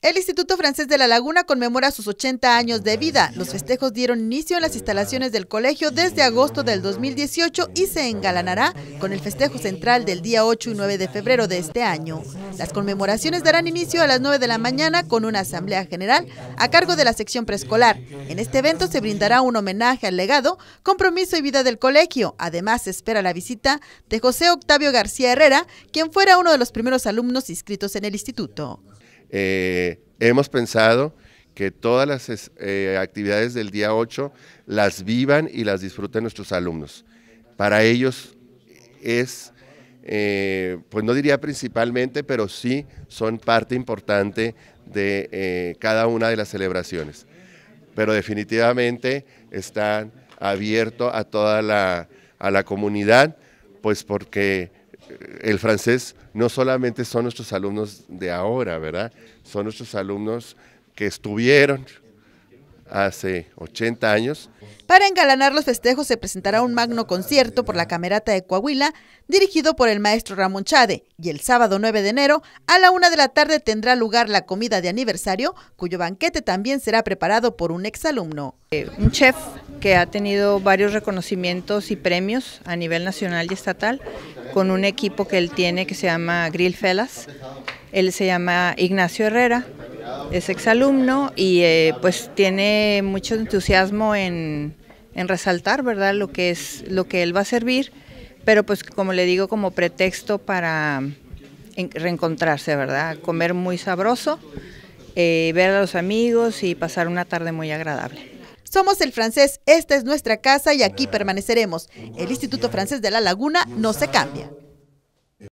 El Instituto Francés de La Laguna conmemora sus 80 años de vida. Los festejos dieron inicio en las instalaciones del colegio desde agosto del 2018 y se engalanará con el festejo central del día 8 y 9 de febrero de este año. Las conmemoraciones darán inicio a las 9 de la mañana con una asamblea general a cargo de la sección preescolar. En este evento se brindará un homenaje al legado, compromiso y vida del colegio. Además, se espera la visita de José Octavio García Herrera, quien fuera uno de los primeros alumnos inscritos en el instituto. Eh, hemos pensado que todas las eh, actividades del día 8 las vivan y las disfruten nuestros alumnos. Para ellos es, eh, pues no diría principalmente, pero sí son parte importante de cada una de las celebraciones. Pero definitivamente están abiertos a toda a la comunidad, pues porque el francés no solamente son nuestros alumnos de ahora, ¿verdad? Son nuestros alumnos que estuvieron, hace 80 años. Para engalanar los festejos se presentará un magno concierto por la Camerata de Coahuila, dirigido por el maestro Ramón Chade, y el sábado 9 de enero a la una de la tarde tendrá lugar la comida de aniversario, cuyo banquete también será preparado por un exalumno. Eh, un chef que ha tenido varios reconocimientos y premios a nivel nacional y estatal, con un equipo que él tiene que se llama Grill Felas, él se llama Ignacio Herrera, es exalumno y eh, pues tiene mucho entusiasmo en, en, resaltar, ¿verdad? Lo que es lo que él va a servir, pero pues como le digo como pretexto para reencontrarse, ¿verdad? Comer muy sabroso, eh, ver a los amigos y pasar una tarde muy agradable. Somos el francés, esta es nuestra casa y aquí permaneceremos. El Instituto Francés de La Laguna no se cambia.